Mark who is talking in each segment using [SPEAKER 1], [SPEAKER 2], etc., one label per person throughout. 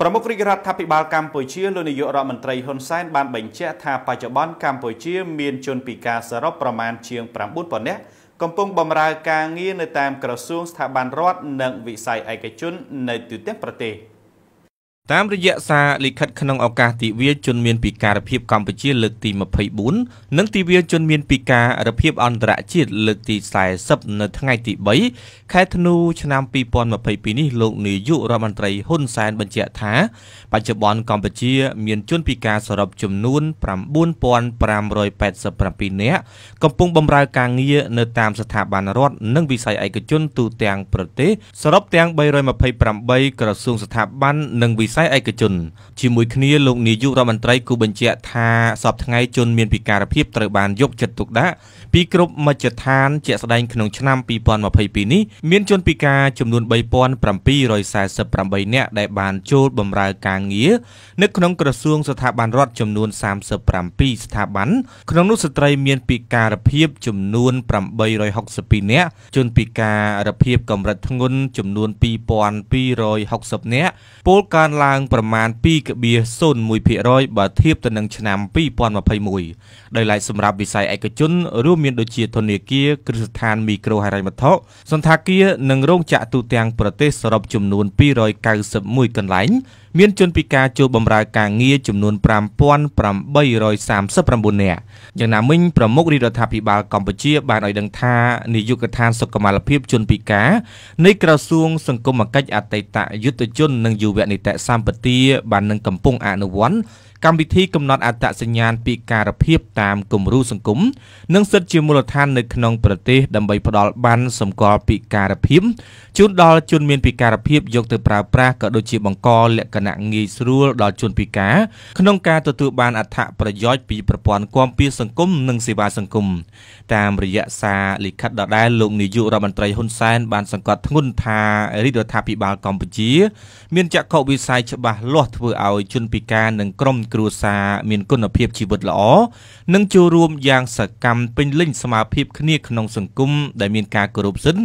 [SPEAKER 1] ប្រមុខរាជរដ្ឋាភិបាលកម្ពុជាលោកនាយករដ្ឋមន្ត្រីហ៊ុនសែនបានបញ្ជាក់ថាបច្ចុប្បន្នកម្ពុជាមានជនពិការសរុបប្រមាណជាង9ប៉ុណ្ណេះកំពុងបម្រើការងារនៅតាមក្រសួងស្ថាប័នរដ្ឋនិងវិស័យឯកជននៅទូទាំងប្រទេស។តាមរយៈសារលិខិតក្នុងឱកាសទិវា ជន មានពិការភាពកម្ពុជាលើកទី24និងទិវាជនមានពិការភាពអន្តរជាតិលើកទី40នៅថ្ងៃទី3ខែធ្នូឆ្នាំ2022នេះ លោកនាយករដ្ឋមន្ត្រីហ៊ុនសែនបញ្ជាក់ថាបច្ចុប្បន្នកម្ពុជាមានជនពិការសរុបចំនួន9587នាក់កំពុងបម្រើការងារនៅតាមស្ថាប័នរដ្ឋនិងវិស័យឯកជនទូទាំងប្រទេសសរុបទាំង328ក្រសួងស្ថាប័ននិងវិសស័យឯកជនជាមួយគ្នាលោកនាយករដ្ឋមន្ត្រីគូបញ្ជាក់ថាសពថ្ងៃជនមានពិការភាពត្រូវបានយកចិត្តទុកដាក់ពីគ្រប់មជ្ឈដ្ឋានជាក់ស្ដែងក្នុងឆ្នាំ2022នេះ មានជនពិការចំនួន3748នាក់ដែលបានចូលបម្រើការងារនៅក្នុងក្រសួង ស្ថាប័នរដ្ឋចំនួន37ស្ថាប័នក្នុងនោះស្ត្រីមានពិការភាព ចំនួន862នាក់ជនពិការភាព កម្រិតធ្ងន់ចំនួន2260នាក់ពលកើនឡើងឡើងប្រមាណ2.01%បើធៀបទៅនឹងឆ្នាំ2021ដោយឡែកសម្រាប់វិស័យឯកជនរួមមានដូចជាធនាគារគ្រឹះស្ថានមីក្រូហិរញ្ញវត្ថុសន្តាគារនិងរោងចក្រទូទាំងប្រទេសសរុបចំនួន291កន្លែងមានជនពិការចូលបម្រើការងារចំនួន5839នាក់យ៉ាងណាមិញប្រមុខរាជរដ្ឋាភិបាលកម្ពុជាបានឲ្យដឹងថានាយកដ្ឋានសុខុមាលភាពជនពិការនៃក្រសួងសង្គមគិច្ចអតីតយុទ្ធជននិងយុវនីតិសម្បទា បាននឹងកំពុងអនុវត្តកម្មវិធីកំណត់អត្តសញ្ញាណពីការភាពតាមគំរូសង្គមនិងសិទ្ធិជាមូលដ្ឋាននៅក្នុងប្រទេសដើម្បីផ្ដល់បានសម្គាល់ពីការភាពជូនដល់ជនមានពិការភាពយកទៅប្រើប្រាស់ក៏ដូចជាបង្កលក្ខណៈងាយស្រួលដល់ជនពិការក្នុងការទទួលបានអត្ថប្រយោជន៍ពីប្រព័ន្ធគាំពារសង្គមនិងសេវាសង្គមតាមរយៈសារលិខិតដដែលលោកនាយករដ្ឋមន្ត្រីហ៊ុនសែន បានសង្កត់ធ្ងន់ថារដ្ឋាភិបាលកម្ពុជា មានចក្ខុវិស័យច្បាស់លាស់ធ្វើឲ្យជនពិការនិងក្រុមគ្រួគ្រួសារមានគុណភាពជីវិតល្អនិងចូលរួមយ៉ាងសកម្មពេញលេញសមាភិបគ្នាក្នុងសង្គមដែលមានការគោរពសិទ្ធិ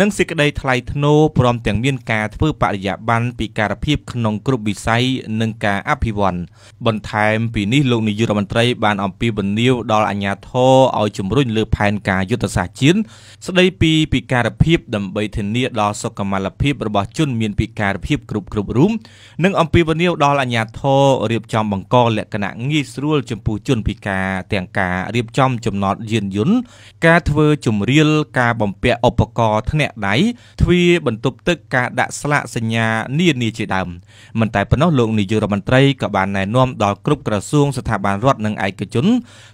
[SPEAKER 1] និងសេចក្តីថ្លៃថ្នូរព្រមទាំងមានការធ្វើបរិយាបន្នពិការភាពក្នុងគ្រប់វិស័យនិងការអភិវឌ្ឍបន្ថែមពីនេះលោកនាយករដ្ឋមន្ត្រីបានអំពាវនាវដល់អាជ្ញាធរឲ្យជំរុញលើ ផែនការយុទ្ធសាស្ត្រជាតិស្តីពីពិការភាពដើម្បីធានាដល់សុខុមាលភាពរបស់ជនមានពិការភាពគ្រប់គ្រប់រូបនិងអំពាវនាវដល់អាជ្ញាធររៀបចំបង្បង្កលក្ខណៈងាយស្រួលចំពោះជនពិការទាំងការរៀបចំចំណតយានយន្តការធ្វើជំរាលការបំពាក់ឧបករណ៍ធ្នាក់ដៃទ្វារបន្ទប់ទឹកការដាក់ស្លាកសញ្ញានានាជាដើមមិនតែប៉ុណ្ណោះលោកនាយករដ្ឋមន្ត្រីក៏បានណែនាំដល់គ្រប់ក្រសួងស្ថាប័នរដ្ឋនិងឯកជន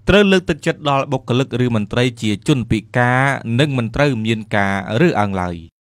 [SPEAKER 1] ត្រូវលើកទឹកចិត្តដល់បុគ្គលិកឬមន្ត្រីជាជនពិការនិងមិនត្រូវមានការរើសអើងឡើយ